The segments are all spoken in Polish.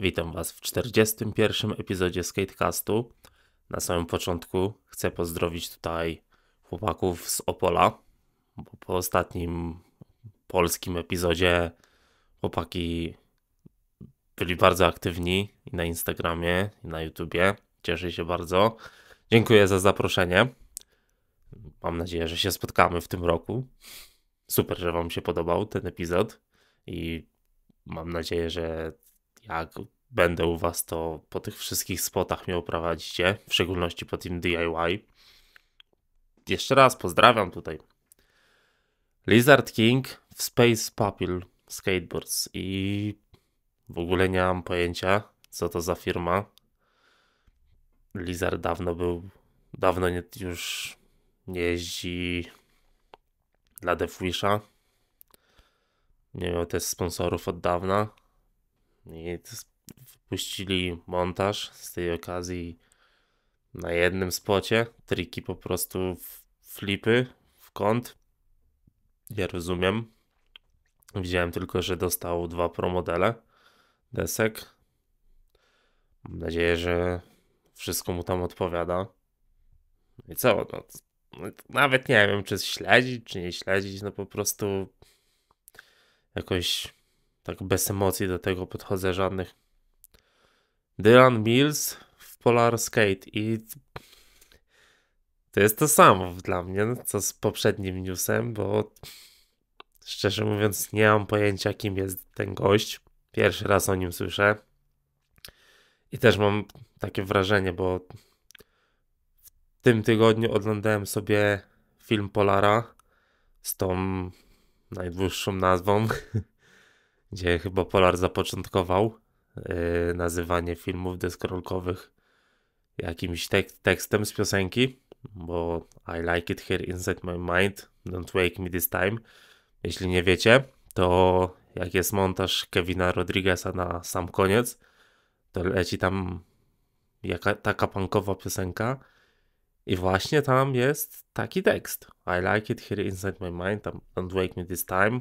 Witam Was w 41. epizodzie Skatecastu. Na samym początku chcę pozdrowić tutaj chłopaków z Opola, bo po ostatnim polskim epizodzie chłopaki byli bardzo aktywni i na Instagramie, i na YouTubie. Cieszę się bardzo. Dziękuję za zaproszenie. Mam nadzieję, że się spotkamy w tym roku. Super, że Wam się podobał ten epizod i mam nadzieję, że jak będę u Was, to po tych wszystkich spotach mnie oprowadzicie, w szczególności po tym DIY. Jeszcze raz pozdrawiam tutaj. Lizard King w Space Papil Skateboards i w ogóle nie mam pojęcia, co to za firma. Lizard dawno był, dawno nie, już nie jeździ dla Defwisha. Nie miał też sponsorów od dawna. I wypuścili montaż z tej okazji na jednym spocie. Triki po prostu flipy w kąt. Ja rozumiem. Widziałem tylko, że dostał dwa promodele desek. Mam nadzieję, że wszystko mu tam odpowiada. No I co? No, no, nawet nie wiem, czy śledzić, czy nie śledzić. No po prostu jakoś tak bez emocji do tego podchodzę żadnych. Dylan Mills w Polar Skate i to jest to samo dla mnie, co z poprzednim newsem, bo szczerze mówiąc nie mam pojęcia kim jest ten gość. Pierwszy raz o nim słyszę. I też mam takie wrażenie, bo w tym tygodniu oglądałem sobie film Polara z tą najdłuższą nazwą gdzie chyba Polar zapoczątkował yy, nazywanie filmów deskorolkowych jakimś tek tekstem z piosenki, bo I like it here inside my mind, don't wake me this time. Jeśli nie wiecie, to jak jest montaż Kevina Rodriguez'a na sam koniec, to leci tam jaka, taka punkowa piosenka i właśnie tam jest taki tekst. I like it here inside my mind, don't wake me this time.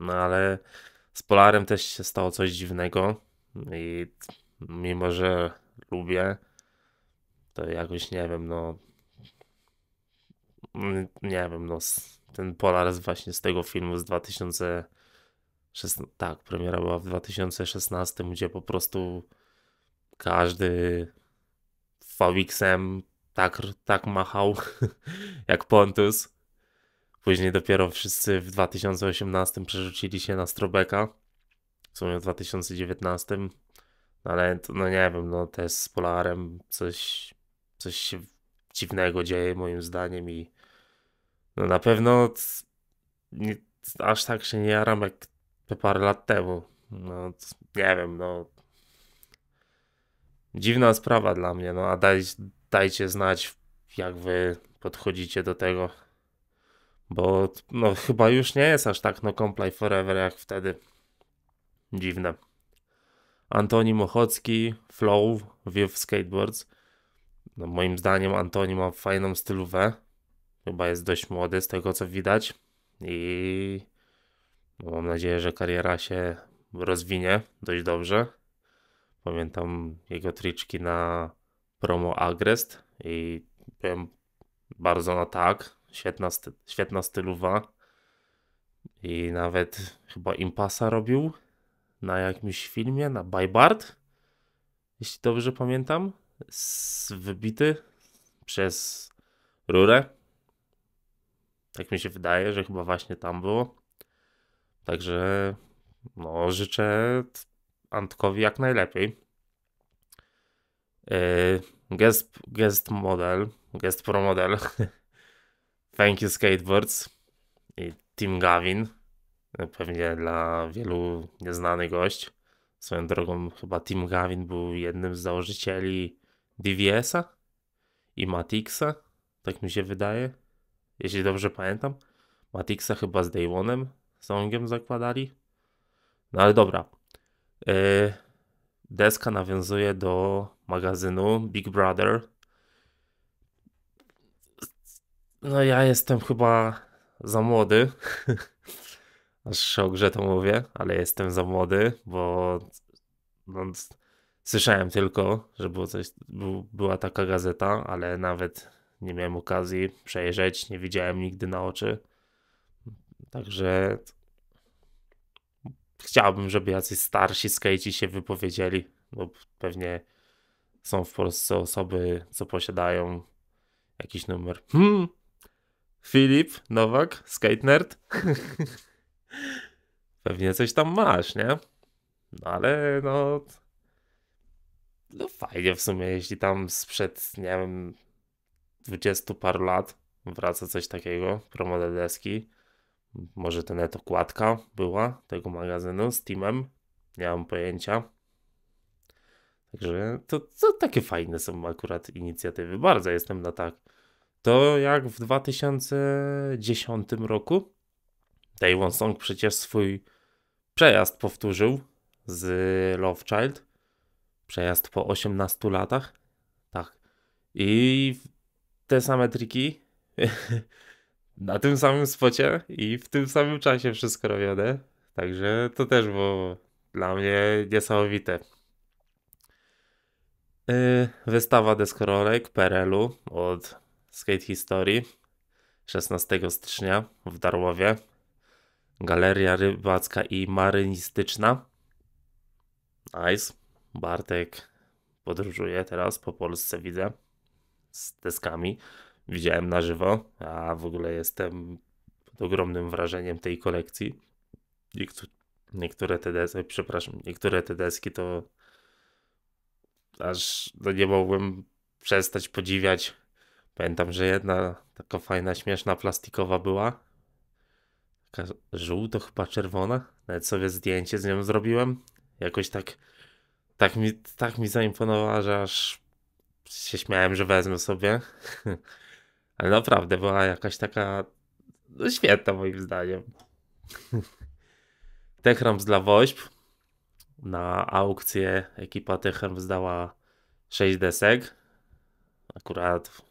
No ale z Polarem też się stało coś dziwnego i mimo, że lubię, to jakoś nie wiem, no nie wiem, no ten Polar właśnie z tego filmu z 2016, tak, premiera była w 2016, gdzie po prostu każdy Fawiksem tak, tak machał jak Pontus Później dopiero wszyscy w 2018 przerzucili się na Strobeka, w sumie w 2019, no ale to, no nie wiem, no też z Polarem coś, coś się dziwnego dzieje moim zdaniem i no na pewno nie, aż tak się nie jaram jak te parę lat temu. No nie wiem, no dziwna sprawa dla mnie, no a daj, dajcie znać jak wy podchodzicie do tego. Bo no, chyba już nie jest aż tak no comply forever jak wtedy. Dziwne. Antoni Mochocki, Flow, View Skateboards. No, moim zdaniem Antoni ma fajną stylówę. Chyba jest dość młody z tego co widać. I no, mam nadzieję, że kariera się rozwinie dość dobrze. Pamiętam jego triczki na promo Agrest i byłem bardzo na tak. Świetna, sty, świetna stylowa. I nawet chyba impasa robił na jakimś filmie, na Bybart, jeśli dobrze pamiętam. Z, wybity przez rurę. Tak mi się wydaje, że chyba właśnie tam było. Także no, życzę Antkowi jak najlepiej. Yy, guest, guest model, guest pro model Thank you Skateboards i Tim Gavin. Pewnie dla wielu nieznany gość. Swoją drogą chyba Tim Gavin był jednym z założycieli DVS-a i Matixa, tak mi się wydaje. Jeśli dobrze pamiętam. Matixa chyba z Day One'em, songiem zakładali. No ale dobra. Y, deska nawiązuje do magazynu Big Brother, no ja jestem chyba za młody. Aż się o grze to mówię, ale jestem za młody, bo no, słyszałem tylko, że było coś, była taka gazeta, ale nawet nie miałem okazji przejrzeć, nie widziałem nigdy na oczy. Także chciałbym, żeby jacyś starsi skejci się wypowiedzieli, bo pewnie są w Polsce osoby, co posiadają jakiś numer. Hmm, Filip Nowak, skate nerd. Pewnie coś tam masz, nie? No ale no... No fajnie w sumie, jeśli tam sprzed, nie wiem, dwudziestu paru lat wraca coś takiego, promodel deski. Może to net okładka była tego magazynu z Teamem. Nie mam pojęcia. Także to, to takie fajne są akurat inicjatywy. Bardzo jestem na tak to jak w 2010 roku Taewon Song przecież swój przejazd powtórzył z Love Child. Przejazd po 18 latach. Tak. I te same triki na tym samym spocie i w tym samym czasie wszystko robione. Także to też było dla mnie niesamowite. Yy, wystawa deskorolek PRL-u od Skate Historii 16 stycznia w Darłowie. Galeria Rybacka i Marynistyczna. Nice. Bartek podróżuje teraz po Polsce, widzę, z deskami. Widziałem na żywo, a w ogóle jestem pod ogromnym wrażeniem tej kolekcji. niektóre te deski, przepraszam, niektóre te deski to aż no nie mogłem przestać podziwiać Pamiętam, że jedna taka fajna, śmieszna, plastikowa była. Taka żółto, chyba czerwona. Nawet sobie zdjęcie z nią zrobiłem. Jakoś tak, tak, mi, tak mi zaimponowała, że aż się śmiałem, że wezmę sobie. Ale naprawdę była jakaś taka no, świetna moim zdaniem. Techramps dla Woźb. Na aukcję ekipa Techramps zdała 6 desek. Akurat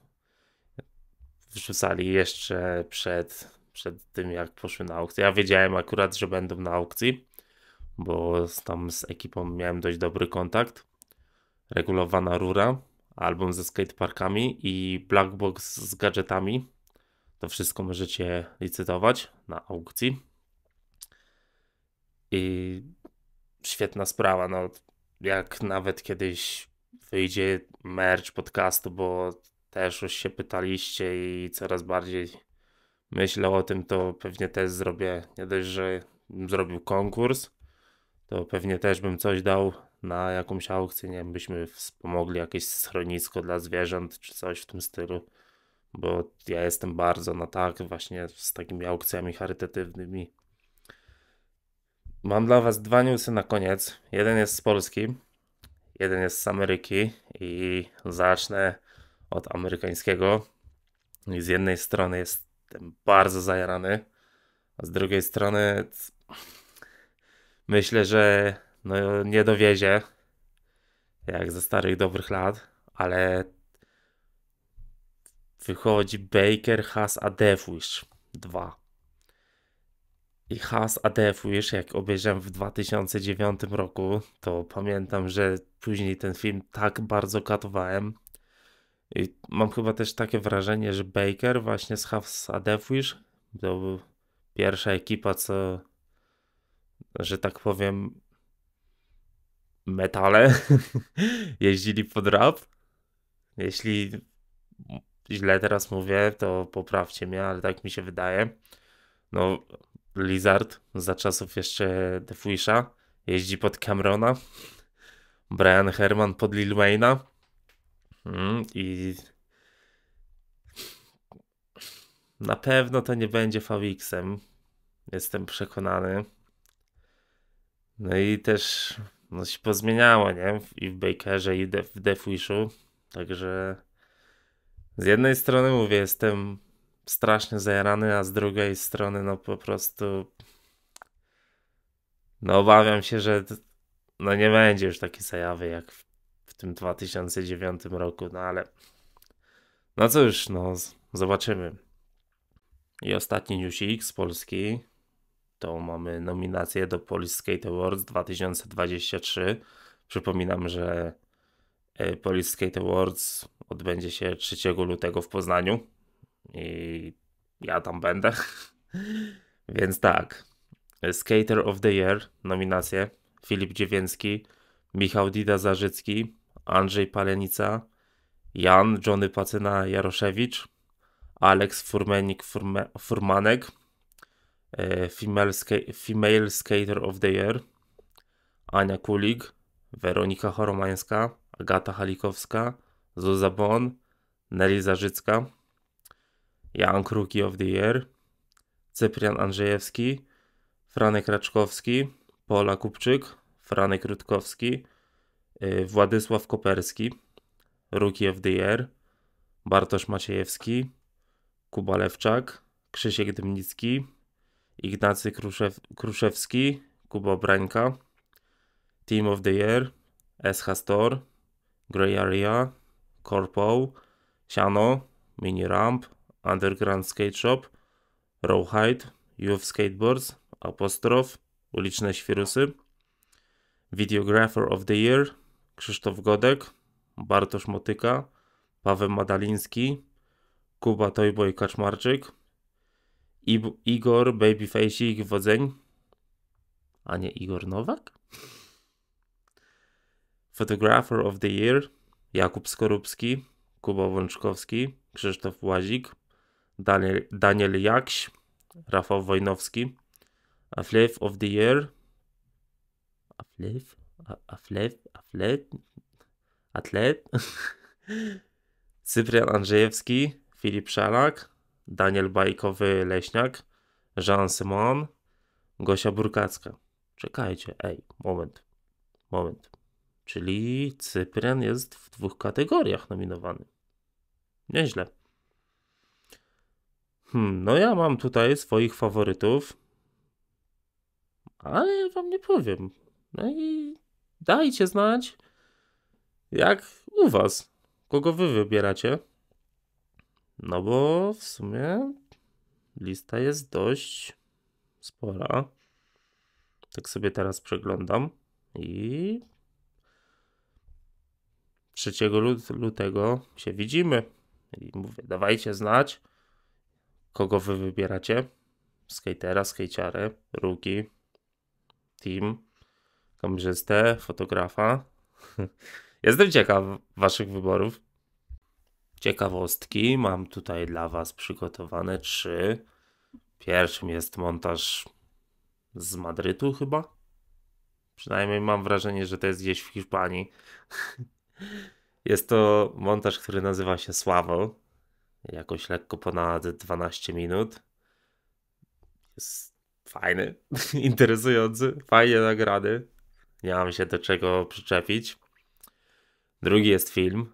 wrzucali jeszcze przed, przed tym, jak poszły na aukcję. Ja wiedziałem akurat, że będą na aukcji, bo tam z ekipą miałem dość dobry kontakt. Regulowana rura, album ze skateparkami i blackbox z gadżetami. To wszystko możecie licytować na aukcji. I świetna sprawa, no jak nawet kiedyś wyjdzie merch podcastu, bo też już się pytaliście i coraz bardziej myślę o tym, to pewnie też zrobię, nie dość, że zrobił konkurs, to pewnie też bym coś dał na jakąś aukcję, nie wiem, byśmy wspomogli jakieś schronisko dla zwierząt czy coś w tym stylu, bo ja jestem bardzo na tak właśnie z takimi aukcjami charytatywnymi. Mam dla Was dwa newsy na koniec. Jeden jest z Polski, jeden jest z Ameryki i zacznę od amerykańskiego. I z jednej strony jestem bardzo zajarany, a z drugiej strony myślę, że no, nie dowiezie jak ze starych dobrych lat, ale wychodzi Baker Has a Deathwish 2. I Has a jak obejrzałem w 2009 roku, to pamiętam, że później ten film tak bardzo katowałem, i mam chyba też takie wrażenie, że Baker właśnie z Havs Adefwish to był pierwsza ekipa, co że tak powiem metale jeździli pod rap. Jeśli źle teraz mówię, to poprawcie mnie, ale tak mi się wydaje. No, Lizard za czasów jeszcze Defuisha jeździ pod Camerona, Brian Herman pod Lil Wayna Mhm, I na pewno to nie będzie VX-em. Jestem przekonany. No i też no, się pozmieniało, nie? I w Bakerze, i w Defwishu. Także z jednej strony mówię, jestem strasznie zajarany, a z drugiej strony no po prostu no obawiam się, że no nie będzie już takiej zajawy jak w w tym 2009 roku, no ale no cóż, no zobaczymy. I ostatni newsik z Polski to mamy nominację do Polish Skate Awards 2023. Przypominam, że e, Polish Skate Awards odbędzie się 3 lutego w Poznaniu i ja tam będę. Więc tak. Skater of the Year nominacje Filip Dziewięcki, Michał Dida Zarzycki, Andrzej Palenica, Jan, Johnny Pacyna Jaroszewicz, Alex Furmenik Furme, Furmanek, e, female, ska- female Skater of the Year, Ania Kulik, Weronika Choromańska, Agata Halikowska, Zuza Bon, Nelly Zarzycka, Jan Kruki of the Year, Cyprian Andrzejewski, Franek Raczkowski, Pola Kupczyk, Franek Rutkowski, Y, Władysław Koperski, Rookie of the Year, Bartosz Maciejewski, Kuba Lewczak, Krzysiek Dymnicki, Ignacy Kruszew Kruszewski, Kuba Brańka, Team of the Year, SH Store, Grey Area, Corpo, Siano, Mini Ramp, Underground Skate Shop, Rowhide, Youth Skateboards, Apostrof, Uliczne Świrusy, Videographer of the Year, Krzysztof Godek, Bartosz Motyka, Paweł Madaliński, Kuba Tojboj Kaczmarczyk, I Igor i Wodzeń, a nie Igor Nowak? Photographer of the Year Jakub Skorupski, Kuba Wączkowski, Krzysztof Łazik, Daniel, Daniel Jakś, Rafał Wojnowski, A of the Year, A Aflet, Aflet, Atlet, Cyprian Andrzejewski, Filip Szalak, Daniel Bajkowy-Leśniak, Jean Simon, Gosia Burkacka. Czekajcie, ej, moment, moment. Czyli Cyprian jest w dwóch kategoriach nominowany. Nieźle. Hmm, no ja mam tutaj swoich faworytów, ale ja wam nie powiem. No i dajcie znać, jak u was, kogo wy wybieracie. No bo w sumie lista jest dość spora. Tak sobie teraz przeglądam i 3 lut lutego się widzimy. I mówię, dawajcie znać, kogo wy wybieracie. Skatera, skejciarę, ruki, team kamerzystę, fotografa. Jestem ciekaw waszych wyborów. Ciekawostki mam tutaj dla was przygotowane trzy. Pierwszym jest montaż z Madrytu chyba. Przynajmniej mam wrażenie, że to jest gdzieś w Hiszpanii. Jest to montaż, który nazywa się Sławo. Jakoś lekko ponad 12 minut. Jest fajny, interesujący, fajnie nagrany nie mam się do czego przyczepić. Drugi jest film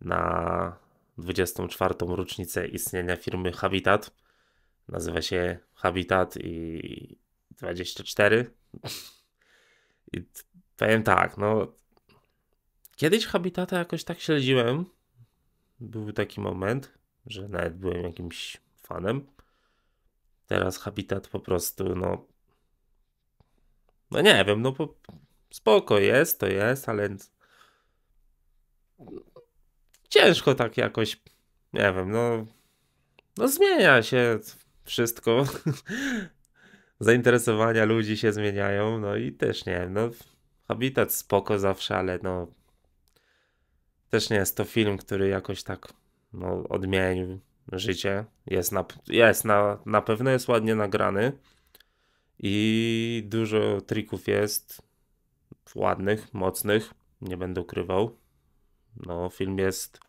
na 24. rocznicę istnienia firmy Habitat. Nazywa się Habitat i 24. I powiem tak, no. Kiedyś Habitata jakoś tak śledziłem. Był taki moment, że nawet byłem jakimś fanem. Teraz Habitat po prostu, no. No nie wiem, no bo spoko jest, to jest, ale ciężko tak jakoś, nie wiem, no, no zmienia się wszystko. Zainteresowania ludzi się zmieniają, no i też nie wiem, no Habitat spoko zawsze, ale no też nie jest to film, który jakoś tak no, odmienił życie. Jest, na, jest na, na pewno jest ładnie nagrany. I dużo trików jest ładnych, mocnych, nie będę ukrywał. No, film jest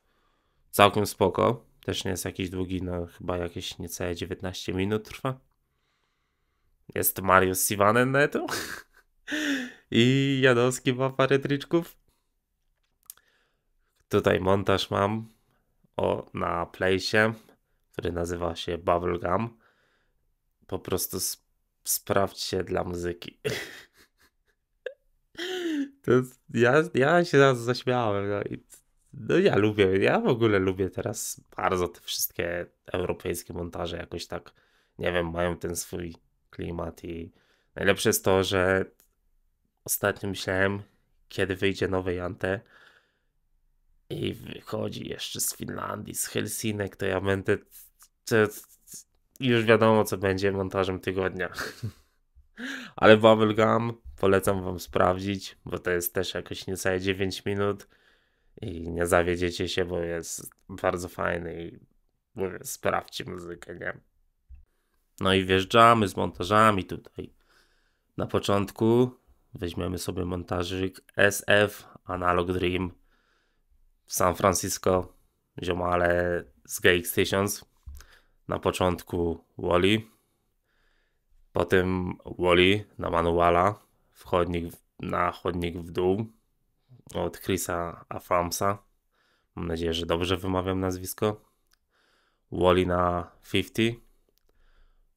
całkiem spoko. Też nie jest jakiś długi, no chyba jakieś niecałe 19 minut trwa. Jest Mariusz Sivanen na etu. I Jadowski ma parę triczków. Tutaj montaż mam o, na Playsie, który nazywa się Bubblegum. Po prostu sprawdź się dla muzyki. To ja, ja się teraz zaśmiałem. No, i, no ja lubię, ja w ogóle lubię teraz bardzo te wszystkie europejskie montaże jakoś tak, nie wiem, mają ten swój klimat i najlepsze jest to, że ostatnio myślałem, kiedy wyjdzie nowy Jante i wychodzi jeszcze z Finlandii, z Helsinek, to ja będę to, i już wiadomo, co będzie montażem tygodnia. Ale Bubblegum polecam wam sprawdzić, bo to jest też jakoś niecałe 9 minut i nie zawiedziecie się, bo jest bardzo fajny i mówię, sprawdźcie muzykę, nie? No i wjeżdżamy z montażami tutaj. Na początku weźmiemy sobie montażyk SF Analog Dream w San Francisco, ziomale z GX1000 na początku Wally, potem Wally na manuala, wchodnik na chodnik w dół od Chrisa Afamsa. Mam nadzieję, że dobrze wymawiam nazwisko. Wally na 50,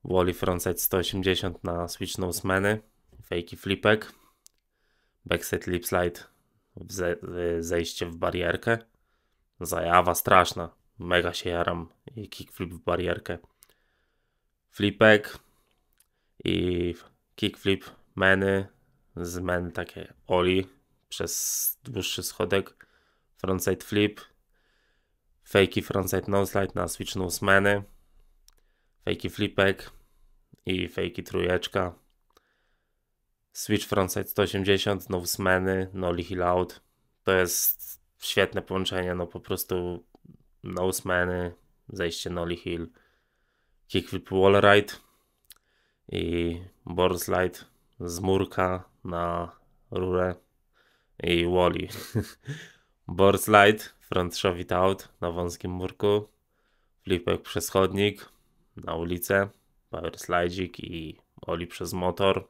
Wally frontside 180 na switch nosemany, Fakey flipek, backside lip slide, zejście w barierkę. Zajawa straszna mega się jaram i kickflip w barierkę. Flipek i kickflip meny z men takie oli przez dłuższy schodek. Frontside flip, fakey frontside nose slide na switch nose meny, fakey flipek i fakey trójeczka. Switch frontside 180, nose smeny, noli hill out. To jest świetne połączenie, no po prostu Nosemany, zejście Nolly Hill, kickflip wallride i board z murka na rurę i wally. board front shove out na wąskim murku, flipek przez chodnik na ulicę, power slidzik i oli przez motor.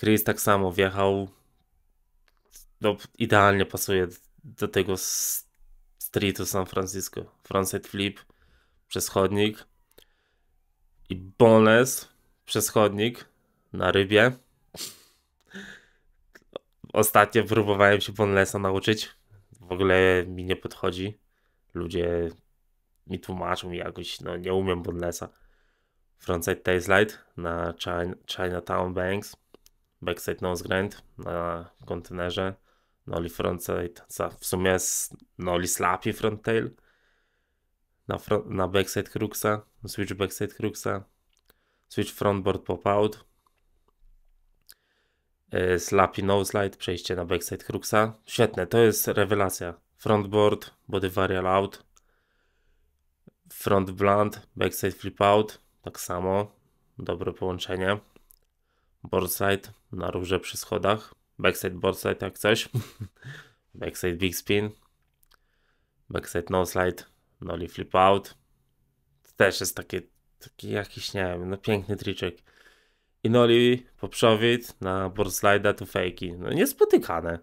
Chris tak samo wjechał, no, idealnie pasuje do tego streetu San Francisco. Frontside flip przez chodnik i bonus przez chodnik na rybie. Ostatnio próbowałem się bonlesa nauczyć. W ogóle mi nie podchodzi. Ludzie mi tłumaczą jakoś, no nie umiem bonlesa. Frontside taste light na Chinatown Banks. Backside nose grind na kontenerze. Noli frontside, za, w sumie jest Noli slapi fronttail na, front, na backside Cruxa, switch backside Cruxa, switch frontboard pop out, yy, slapi noseslide, przejście na backside Cruxa. Świetne, to jest rewelacja. Frontboard, body varial out, front blunt, backside flip out, tak samo, dobre połączenie. Boardside na rurze przy schodach. Backside boardside jak coś. Backside big spin. Backside no slide. Noli flip out. To też jest takie, taki jakiś, nie wiem, no piękny triczek. I noli poprzowit na boardslide'a to fejki. No niespotykane.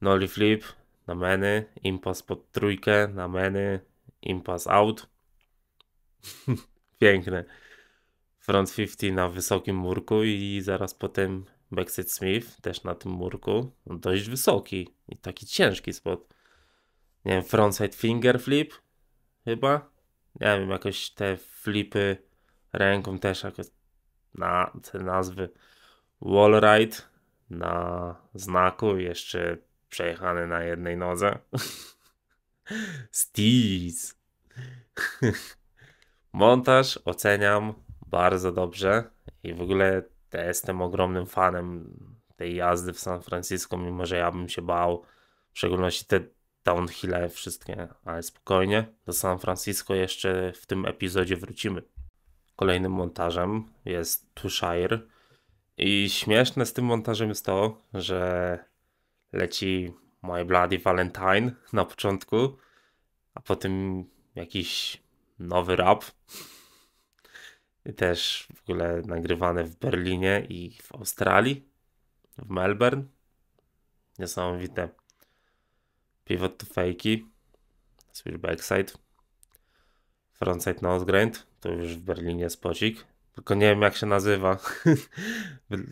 Noli flip na meny. Impas pod trójkę na meny. Impas out. Piękne. Front 50 na wysokim murku i zaraz potem Bexit Smith też na tym murku, no, dość wysoki i taki ciężki spot. Nie wiem, frontside finger flip chyba. Nie wiem, jakoś te flipy ręką też jakoś na te nazwy. Wall ride na znaku, jeszcze przejechany na jednej nodze. Steez. Montaż oceniam bardzo dobrze i w ogóle ja jestem ogromnym fanem tej jazdy w San Francisco, mimo że ja bym się bał, w szczególności te downhille wszystkie, ale spokojnie, do San Francisco jeszcze w tym epizodzie wrócimy. Kolejnym montażem jest Tushire i śmieszne z tym montażem jest to, że leci My Bloody Valentine na początku, a potem jakiś nowy rap też w ogóle nagrywane w Berlinie i w Australii, w Melbourne. Niesamowite. Pivot to fakey, switch backside, frontside nose grind, to już w Berlinie spocik. Tylko nie wiem jak się nazywa.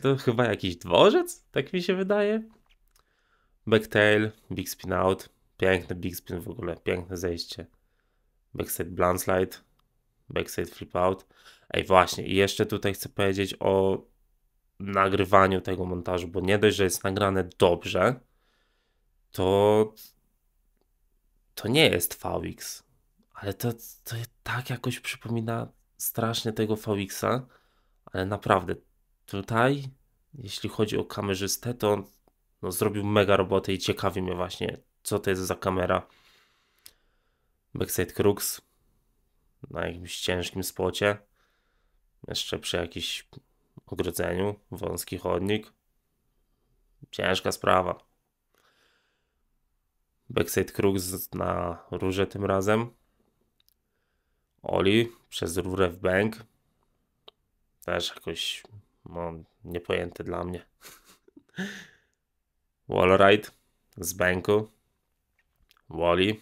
to chyba jakiś dworzec, tak mi się wydaje. Backtail, big spin out, piękny big spin w ogóle, piękne zejście. Backside blunt slide, backside flip out. Ej, właśnie, i jeszcze tutaj chcę powiedzieć o nagrywaniu tego montażu, bo nie dość, że jest nagrane dobrze, to to nie jest VX, ale to, to tak jakoś przypomina strasznie tego VX-a, ale naprawdę tutaj, jeśli chodzi o kamerzystę, to on no, zrobił mega robotę i ciekawi mnie właśnie, co to jest za kamera. Backside Crux, na jakimś ciężkim spocie, jeszcze przy jakimś ogrodzeniu, wąski chodnik. Ciężka sprawa. Backside krug na rurze tym razem. Oli przez rurę w bank. Też jakoś no, niepojęte dla mnie. Wallride z banku. Wally.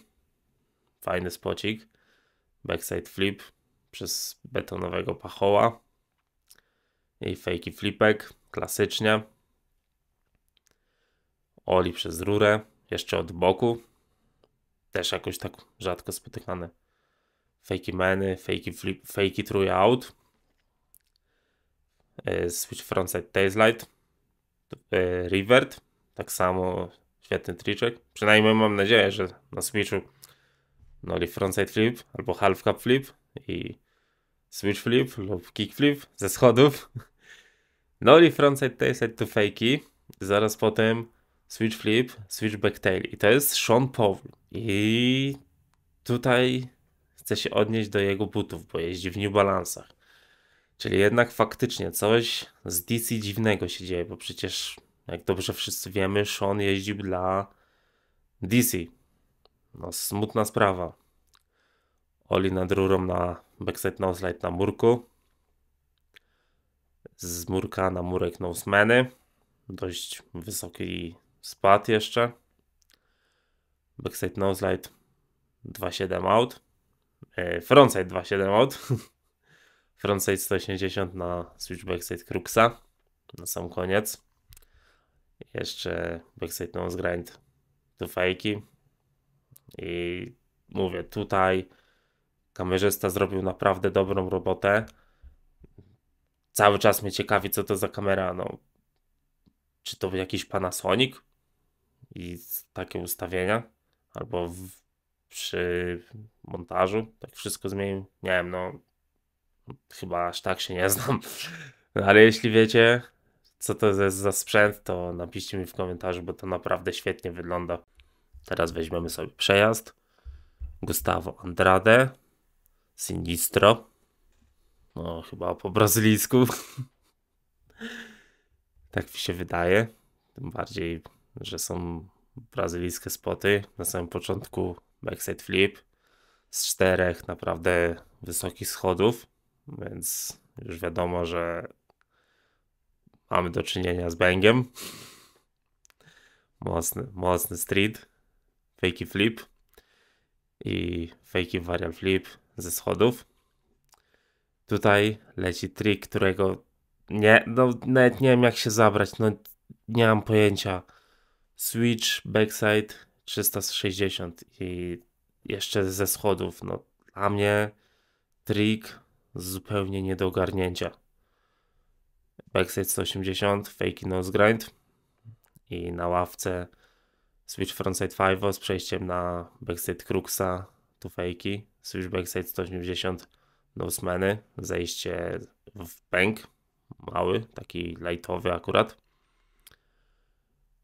Fajny spocik backside flip przez betonowego pachoła i fakey flipek, klasycznie. Oli przez rurę, jeszcze od boku, też jakoś tak rzadko spotykane. Fakey meny, fakey, flip, fakey true out, e, switch frontside tailslide, e, revert, tak samo świetny triczek. Przynajmniej mam nadzieję, że na switchu noli frontside flip albo half cup flip i switch flip lub kick flip ze schodów. Noli frontside tailside to fakey, zaraz potem switch flip, switch back tail i to jest Sean Paul. I tutaj chcę się odnieść do jego butów, bo jeździ w New Balance'ach. Czyli jednak faktycznie coś z DC dziwnego się dzieje, bo przecież jak dobrze wszyscy wiemy, Sean jeździł dla DC, no, smutna sprawa. Oli nad rurą na backside noslide na murku. Z murka na murek nosemany. Dość wysoki spad jeszcze. Backside noslide 2.7 out. E, frontside 2.7 out. frontside 180 na switch backside Cruxa. Na sam koniec. Jeszcze backside nose grind do fajki i mówię, tutaj kamerzysta zrobił naprawdę dobrą robotę. Cały czas mnie ciekawi, co to za kamera. No, czy to jakiś Panasonic i takie ustawienia, albo w, przy montażu tak wszystko zmienił. Nie wiem, no chyba aż tak się nie znam. No, ale jeśli wiecie, co to jest za sprzęt, to napiszcie mi w komentarzu, bo to naprawdę świetnie wygląda. Teraz weźmiemy sobie przejazd. Gustavo Andrade. Sinistro. No, chyba po brazylijsku. tak mi się wydaje. Tym bardziej, że są brazylijskie spoty. Na samym początku backside flip z czterech naprawdę wysokich schodów, więc już wiadomo, że mamy do czynienia z bęgiem. Mocny, mocny street fakey flip i fakey varial flip ze schodów. Tutaj leci trik, którego nie, no nawet nie wiem jak się zabrać, no nie mam pojęcia. Switch, backside 360 i jeszcze ze schodów, no dla mnie trik zupełnie nie do ogarnięcia. Backside 180, fakey nose grind i na ławce Switch Frontside 5 z przejściem na backside Cruxa, tu fejki, Switch backside 180 Nosmeny, zejście w pęk, mały, taki lightowy akurat.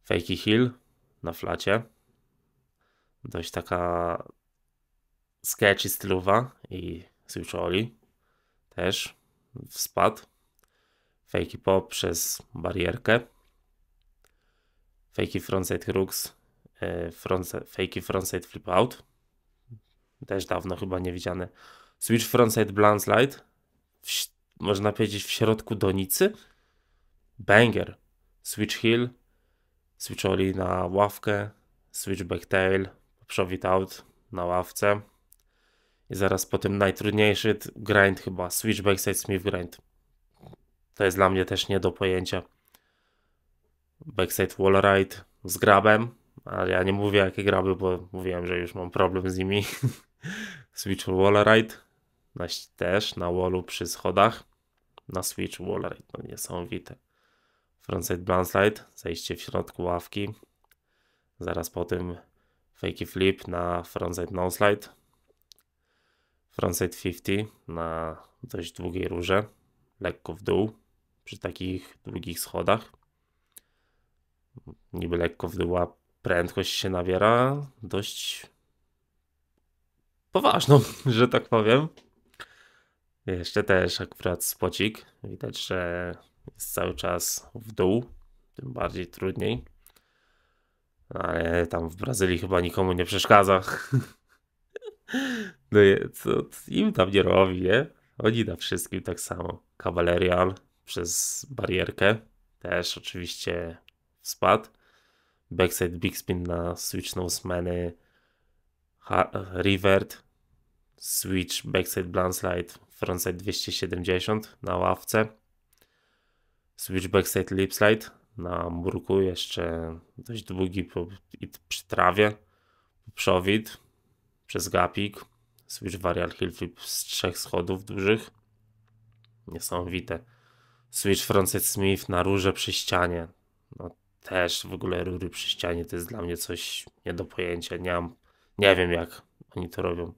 Fakey Hill na flacie. Dość taka sketchy stylowa i Switch Oli też spadł. Fakey Pop przez barierkę. Fakey Frontside Crux E, frontside, fakey frontside flip out, też dawno chyba nie widziane. Switch frontside blindslide, w, można powiedzieć w środku donicy, banger, switch heel, switch oli na ławkę, switch back tail przowit out na ławce. I zaraz po tym najtrudniejszy grind chyba, switch backside smith grind. To jest dla mnie też nie do pojęcia. Backside wall ride z grabem, ale ja nie mówię jakie graby, bo mówiłem, że już mam problem z nimi. Switch Wall Ride też na wallu przy schodach. Na Switch Wall Ride, no niesamowite. Frontside Slide, zejście w środku ławki. Zaraz po tym fakey flip na frontside Slide. Frontside 50 na dość długiej rurze, lekko w dół, przy takich długich schodach. Niby lekko w dół, a prędkość się nabiera dość poważną, że tak powiem. Jeszcze też akurat spocik. Widać, że jest cały czas w dół, tym bardziej trudniej. Ale tam w Brazylii chyba nikomu nie przeszkadza. No i co im tam nie robi, nie? Oni na wszystkim tak samo. Cavalerial przez barierkę też oczywiście spadł. Backside Big Spin na Switch No Smany, Revert, Switch Backside Blindslide, Frontside 270 na ławce, Switch Backside Lip Slide na murku, jeszcze dość długi po, i przy trawie, przowid przez gapik, Switch Varial Hill Flip z trzech schodów dużych, niesamowite. Switch Frontside Smith na rurze przy ścianie. No, też w ogóle rury przy ścianie to jest dla mnie coś nie do pojęcia. Nie, mam, nie wiem jak oni to robią.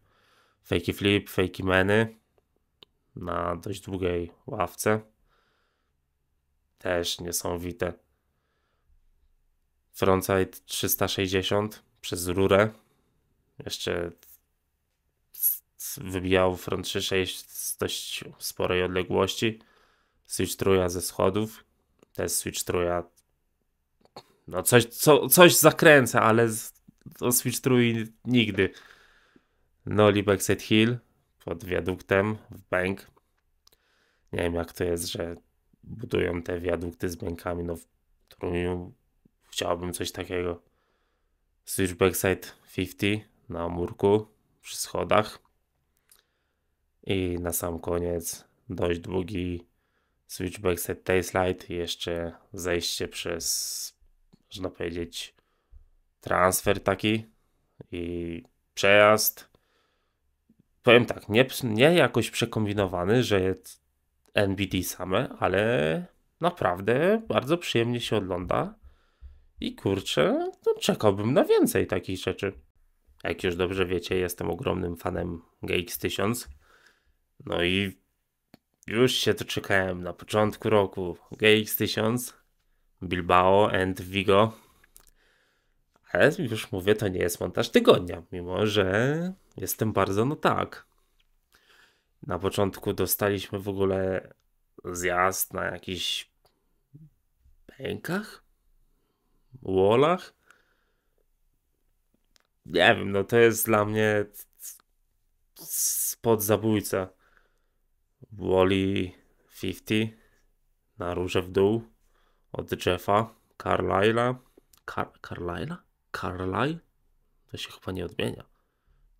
Fakey flip, fakey meny na dość długiej ławce. Też niesamowite. Frontside 360 przez rurę. Jeszcze wybijał front 36 z dość sporej odległości. Switch truja ze schodów. To jest switch truja no coś, co, coś zakręca, ale to Switch Trój nigdy. no Backset Hill pod wiaduktem w bank. Nie wiem jak to jest, że budują te wiadukty z bankami, no w Trójniu chciałbym coś takiego. Switch Backside 50 na murku przy schodach. I na sam koniec dość długi Switch Backside Tailslide jeszcze zejście przez można powiedzieć, transfer taki i przejazd. Powiem tak, nie, nie jakoś przekombinowany, że NBD same, ale naprawdę bardzo przyjemnie się ogląda. I kurczę, no czekałbym na więcej takich rzeczy. Jak już dobrze wiecie, jestem ogromnym fanem GX1000. No i już się to czekałem na początku roku GX1000 Bilbao and Vigo. Ale już mówię, to nie jest montaż tygodnia, mimo że jestem bardzo no tak. Na początku dostaliśmy w ogóle zjazd na jakichś pękach? Wolach? Nie wiem, no to jest dla mnie spod zabójca. Woli 50 na róże w dół od Jeffa Carlyle'a. Car Carlyle'a? Carlyle? To się chyba nie odmienia.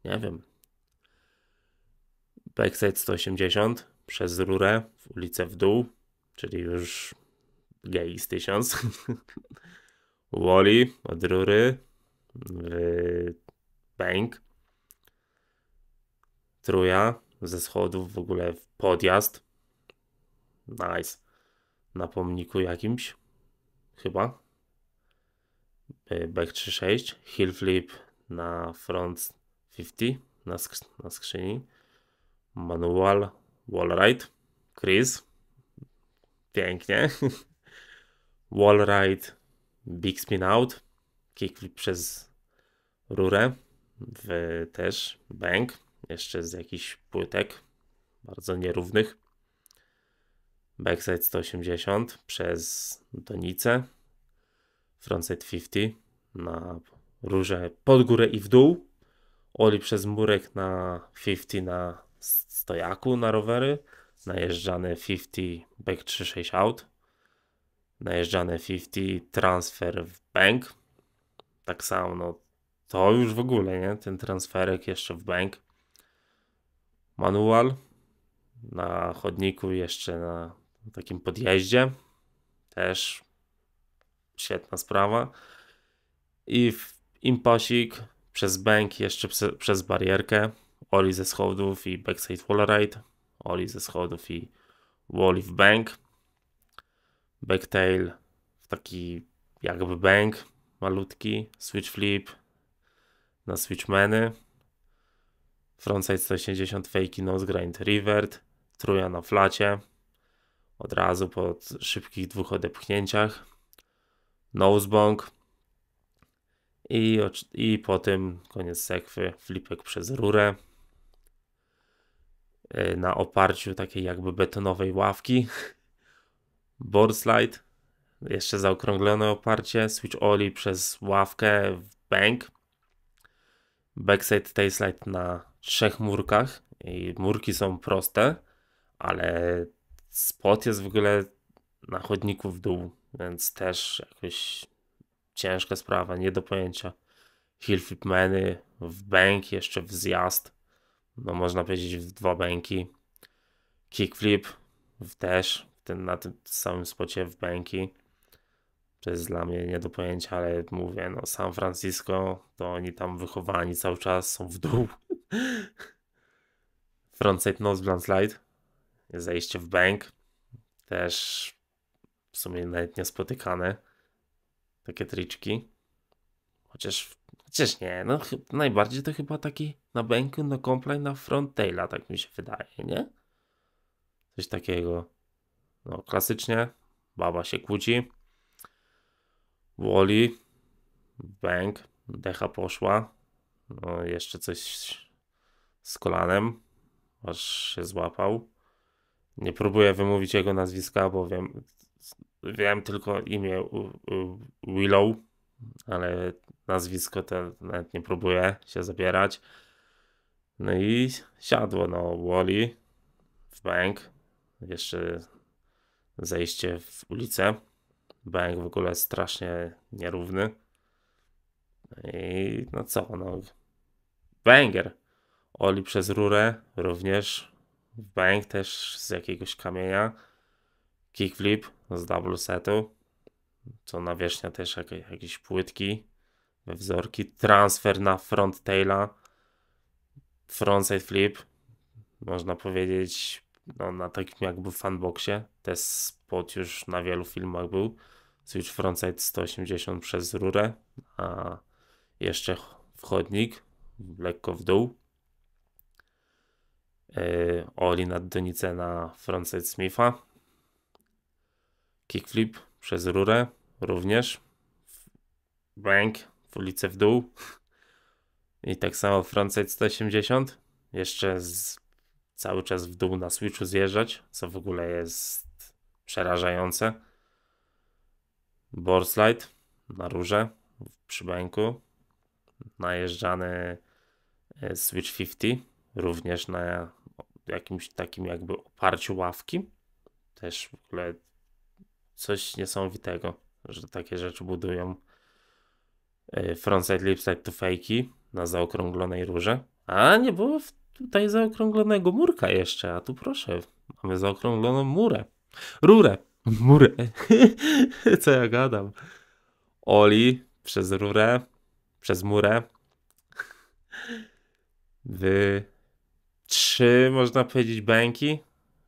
Nie wiem. Backside 180 przez rurę w ulicę w dół, czyli już gay z 1000. Wally od rury yy, bank. Truja ze schodów w ogóle w podjazd. Nice. Na pomniku jakimś chyba. E, back 3.6, heel flip na front 50 na, sk na skrzyni, manual, wall ride, Chris, pięknie, wall ride, big spin out, kickflip przez rurę, w, też bank, jeszcze z jakichś płytek, bardzo nierównych, backside 180 przez donicę, frontside 50 na rurze pod górę i w dół, oli przez murek na 50 na stojaku na rowery, najeżdżane 50 back 36 out, najeżdżane 50 transfer w bank, tak samo no, to już w ogóle, nie? Ten transferek jeszcze w bank. Manual na chodniku, jeszcze na takim podjeździe. Też świetna sprawa. I w imposik przez bank, jeszcze przez barierkę. Oli ze schodów i backside wall ride. Oli ze schodów i wall w bank. Backtail w taki jakby bank malutki. Switch flip na switchmeny. Frontside 180 fake nose grind revert. Truja na flacie od razu po szybkich dwóch odepchnięciach. Nosebong. I, I po tym koniec sekwy, flipek przez rurę. Y, na oparciu takiej jakby betonowej ławki. Board slide. Jeszcze zaokrąglone oparcie. Switch oli przez ławkę w bank. Backside tailslide na trzech murkach. I murki są proste, ale Spot jest w ogóle na chodniku w dół, więc też jakoś ciężka sprawa, nie do pojęcia. Hill Hillflipmeny w bank, jeszcze w zjazd, no można powiedzieć w dwa banki. Kickflip w też ten, na tym samym spocie w banki. To jest dla mnie nie do pojęcia, ale mówię, no San Francisco, to oni tam wychowani cały czas są w dół. Frontside nose blunt slide Zejście w bank, też w sumie nawet niespotykane. Takie triczki. Chociaż, chociaż nie, no najbardziej to chyba taki na banku, na comply, na front taila, tak mi się wydaje, nie? Coś takiego. No klasycznie, baba się kłóci. Woli, bank, decha poszła. No jeszcze coś z kolanem, aż się złapał. Nie próbuję wymówić jego nazwiska, bo wiem, wiem tylko imię Willow, ale nazwisko to nawet nie próbuję się zabierać. No i siadło no Wally w bank, jeszcze zejście w ulicę. Bank w ogóle strasznie nierówny. No I no co, no banger. Oli przez rurę również Bank też z jakiegoś kamienia. Kickflip z double setu, co nawierzchnia też jakieś, jakieś płytki we wzorki. Transfer na front taila. Frontside flip, można powiedzieć, no, na takim jakby fanboxie. Ten spot już na wielu filmach był. Switch frontside 180 przez rurę, a jeszcze wchodnik lekko w dół. E, Olin od Donicena frontside Smitha. Kickflip przez rurę również. Bank w ulicę w dół. I tak samo frontside 180. Jeszcze z, cały czas w dół na switchu zjeżdżać, co w ogóle jest przerażające. slide na rurze przy banku. Najeżdżany e, Switch 50 również na jakimś takim jakby oparciu ławki. Też w ogóle coś niesamowitego, że takie rzeczy budują. E, Frontside, lipside to fejki na zaokrąglonej rurze. A nie było tutaj zaokrąglonego murka jeszcze, a tu proszę, mamy zaokrągloną murę. Rurę. Murę. Co ja gadam? Oli przez rurę, przez murę wy trzy, można powiedzieć, bęki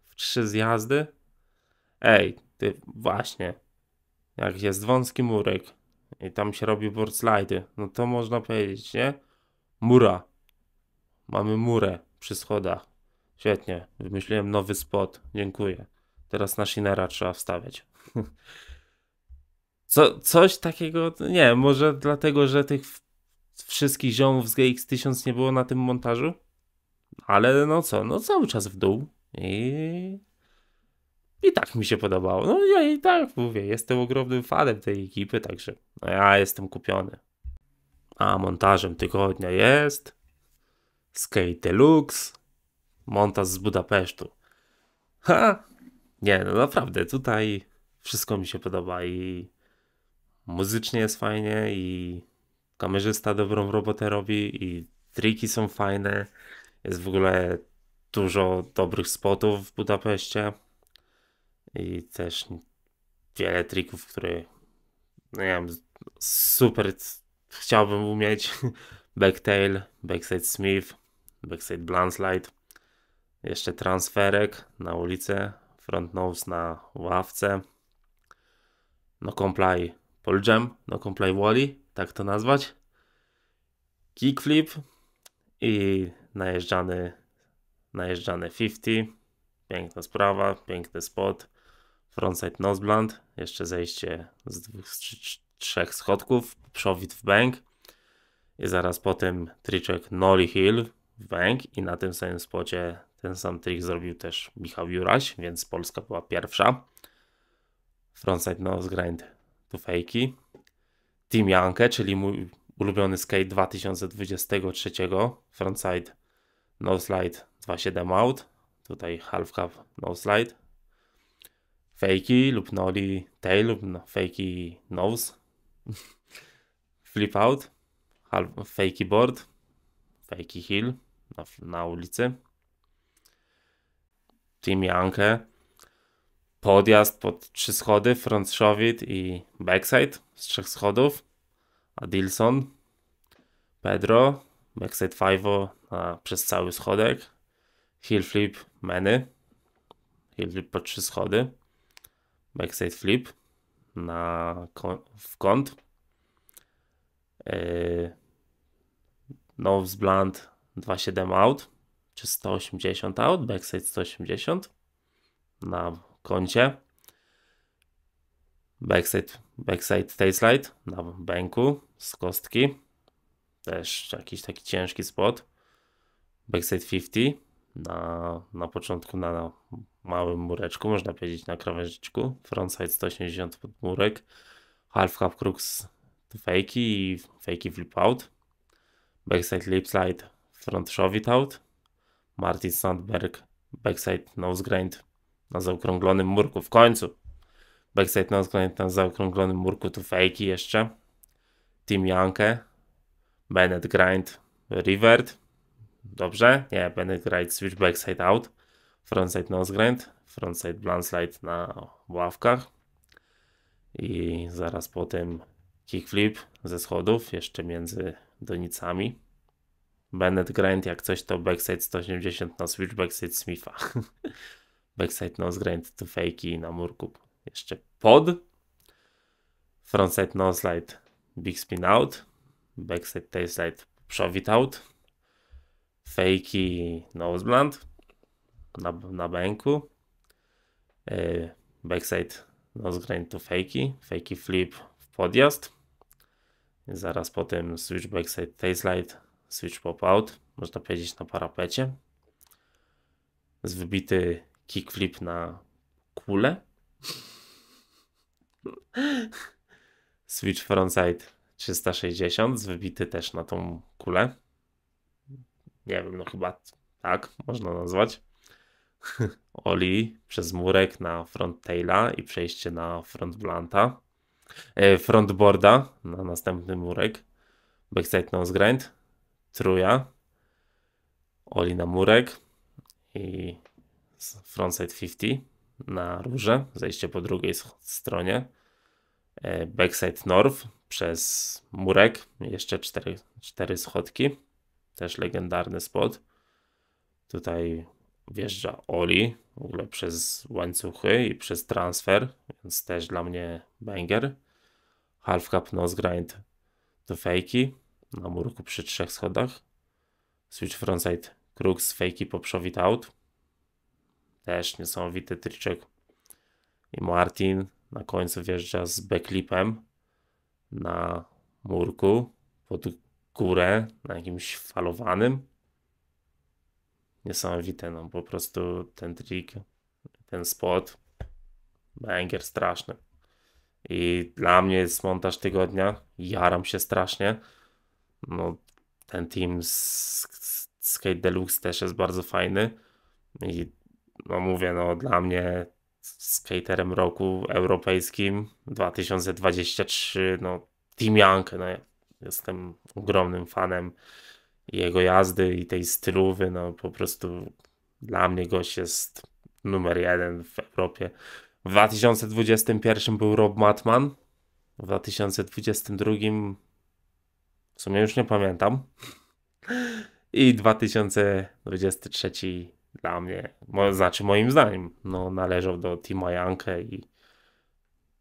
w trzy zjazdy. Ej, ty właśnie, jak jest wąski murek i tam się robi board slide, no to można powiedzieć, nie? Mura. Mamy murę przy schodach. Świetnie, wymyśliłem nowy spot, dziękuję. Teraz na Shinera trzeba wstawiać. Co, coś takiego, nie, może dlatego, że tych wszystkich ziomów z GX1000 nie było na tym montażu? Ale no co, no cały czas w dół i i tak mi się podobało. No ja i tak mówię, jestem ogromnym fanem tej ekipy, także no ja jestem kupiony. A montażem tygodnia jest Skate Deluxe, montaż z Budapesztu. Ha! Nie, no naprawdę, tutaj wszystko mi się podoba i muzycznie jest fajnie i kamerzysta dobrą robotę robi i triki są fajne. Jest w ogóle dużo dobrych spotów w Budapeszcie i też wiele trików, które no nie wiem, super chciałbym umieć. Backtail, backside Smith, backside Blindslide, jeszcze transferek na ulicę, front nose na ławce, no comply pole jam, no comply wally, tak to nazwać, kickflip i najeżdżany, najeżdżany 50, piękna sprawa, piękny spot, frontside noseblunt, jeszcze zejście z dwóch, z trzech schodków, przowit w bank i zaraz po tym triczek Nolly Hill w bank i na tym samym spocie ten sam trik zrobił też Michał Juraś, więc Polska była pierwsza. Frontside nose grind to fejki. Team Jankę, czyli mój ulubiony skate 2023 frontside no slide 2.7 out, tutaj half cup no slide, fakey lub noli tail lub no, fakey nose, flip out, half, fakey board, fakey heel na, na ulicy, team jankę, podjazd pod trzy schody, front shovit i backside z trzech schodów, Adilson, Pedro, backside five'o na, przez cały schodek, heel flip many, heel flip po trzy schody, backside flip na, w kąt, yy, nose blunt 2.7 out, czy 180 out, backside 180 na koncie, backside, backside tail slide na bęku z kostki, też jakiś taki ciężki spot. Backside 50 na, na początku na, na małym mureczku, można powiedzieć na krawężniczku. Frontside 180 pod murek. Half half crux fejki i fejki flip out. Backside lip slide front shove it out. Martin Sandberg backside nose grind na zaokrąglonym murku w końcu. Backside nose grind na zaokrąglonym murku tu fejki jeszcze. Team Jankę Bennett grind revert. Dobrze. Nie, Bennett grind switch backside out. Frontside nose grind. Frontside blunt slide na ławkach. I zaraz po tym kickflip ze schodów, jeszcze między donicami. Bennett grind, jak coś to backside 180 na switch backside Smitha. backside nose grind to fakey na murku. Jeszcze pod. Frontside nose slide big spin out Backside Tailside Shove It Out, Fakey Noseblunt na, na bęku, yy, e, Backside no, grind to Fakey, Fakey Flip w podjazd, zaraz potem Switch Backside Tailslide, Switch Pop Out, można powiedzieć na parapecie, z wybity kickflip na kulę, Switch Frontside 360, wybity też na tą kulę. Nie wiem, no chyba tak można nazwać. Oli przez murek na front taila i przejście na front blanta. E, front frontboarda na następny murek. Backside nose grind. Truja. Oli na murek i frontside 50 na rurze, Zejście po drugiej stronie. E, backside north przez murek, jeszcze cztery, cztery schodki, też legendarny spot. Tutaj wjeżdża Oli, w ogóle przez łańcuchy i przez transfer, więc też dla mnie banger. Half cup nose grind do fejki na murku przy trzech schodach. Switch frontside crux fejki po out. Też niesamowity triczek. I Martin na końcu wjeżdża z backlipem na murku pod górę, na jakimś falowanym. Niesamowite, no po prostu ten trik, ten spot, banger straszny. I dla mnie jest montaż tygodnia, jaram się strasznie. No, ten team z Skate Deluxe też jest bardzo fajny. I no mówię, no dla mnie skaterem roku europejskim 2023, no Team Young, no, jestem ogromnym fanem jego jazdy i tej stylowy, no po prostu dla mnie gość jest numer jeden w Europie. W 2021 był Rob Matman, w 2022 w sumie już nie pamiętam i 2023 dla mnie, znaczy moim zdaniem, no, należał do Tima Jankę i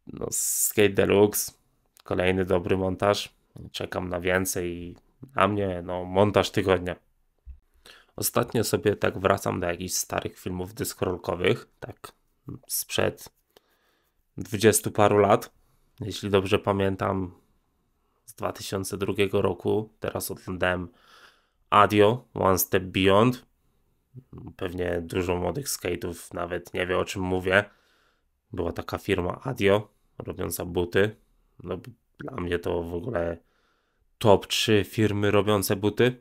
no, Skate Deluxe, kolejny dobry montaż. Czekam na więcej i dla mnie no, montaż tygodnia. Ostatnio sobie tak wracam do jakichś starych filmów dyskrolkowych tak sprzed dwudziestu paru lat, jeśli dobrze pamiętam, z 2002 roku. Teraz oglądałem Adio, One Step Beyond Pewnie dużo młodych skate'ów nawet nie wie o czym mówię. Była taka firma Adio, robiąca buty. No, dla mnie to w ogóle top 3 firmy robiące buty.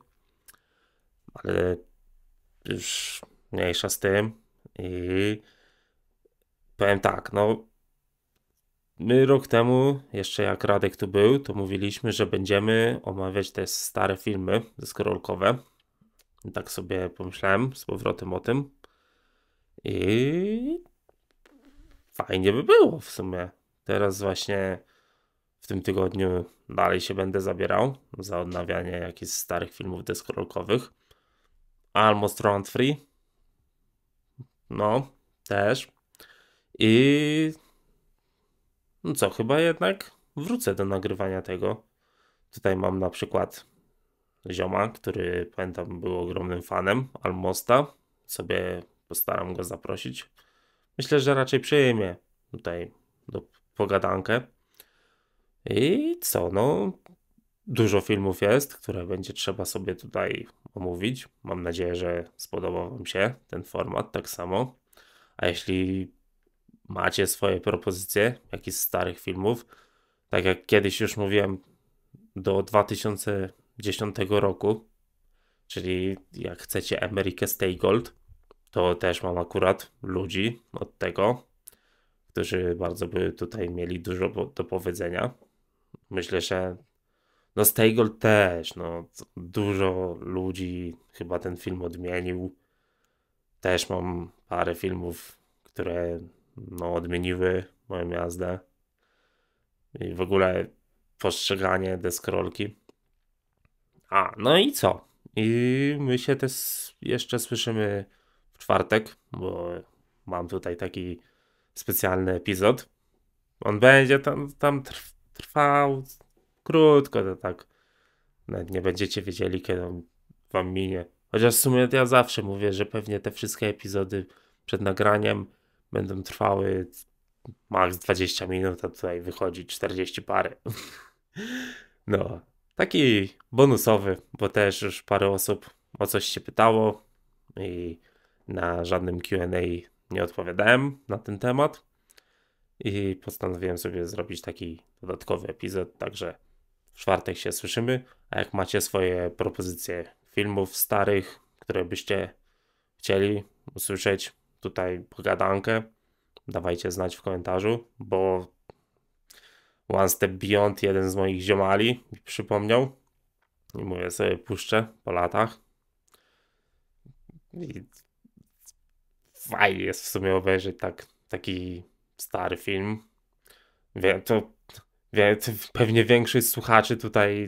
Ale już mniejsza z tym. I powiem tak, no my rok temu, jeszcze jak Radek tu był, to mówiliśmy, że będziemy omawiać te stare filmy deskorolkowe. Tak sobie pomyślałem z powrotem o tym. I fajnie by było w sumie. Teraz właśnie w tym tygodniu dalej się będę zabierał za odnawianie jakichś starych filmów deskorolkowych. Almost Round Free. No, też. I no co, chyba jednak wrócę do nagrywania tego. Tutaj mam na przykład zioma, który pamiętam był ogromnym fanem Almosta. Sobie postaram go zaprosić. Myślę, że raczej przyjmie tutaj do pogadankę. I co, no dużo filmów jest, które będzie trzeba sobie tutaj omówić. Mam nadzieję, że spodobał Wam się ten format tak samo. A jeśli macie swoje propozycje jakichś starych filmów, tak jak kiedyś już mówiłem, do 2000 10 roku, czyli jak chcecie Amerykę Staygold, to też mam akurat ludzi od tego, którzy bardzo by tutaj mieli dużo do powiedzenia. Myślę, że no Staygold też, no dużo ludzi chyba ten film odmienił. Też mam parę filmów, które no odmieniły moją jazdę. I w ogóle postrzeganie deskorolki a, no i co? I my się też jeszcze słyszymy w czwartek, bo mam tutaj taki specjalny epizod. On będzie tam, tam trwał krótko, to tak. Nawet nie będziecie wiedzieli, kiedy on wam minie. Chociaż w sumie ja zawsze mówię, że pewnie te wszystkie epizody przed nagraniem będą trwały maks 20 minut, a tutaj wychodzi 40 pary. No, taki bonusowy, bo też już parę osób o coś się pytało i na żadnym QA nie odpowiadałem na ten temat. I postanowiłem sobie zrobić taki dodatkowy epizod, także w czwartek się słyszymy. A jak macie swoje propozycje filmów starych, które byście chcieli usłyszeć, tutaj pogadankę, dawajcie znać w komentarzu, bo one Step Beyond, jeden z moich ziomali przypomniał. I mówię sobie, puszczę po latach. I fajnie jest w sumie obejrzeć tak, taki stary film. Wiem, to, wie, to pewnie większość słuchaczy tutaj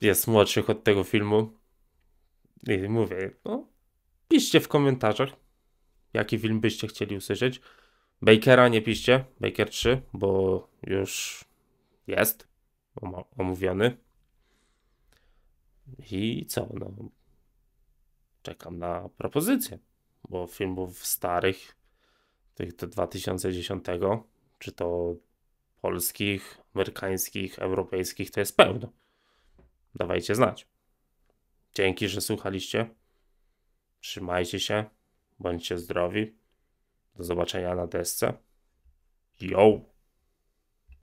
jest młodszych od tego filmu. I mówię, no, piszcie w komentarzach, jaki film byście chcieli usłyszeć. Bakera nie piszcie, Baker 3, bo już jest omówiony. I co, no czekam na propozycję, bo filmów starych, tych do 2010, czy to polskich, amerykańskich, europejskich, to jest pełno. Dawajcie znać. Dzięki, że słuchaliście. Trzymajcie się, bądźcie zdrowi. Do zobaczenia na desce. Yo!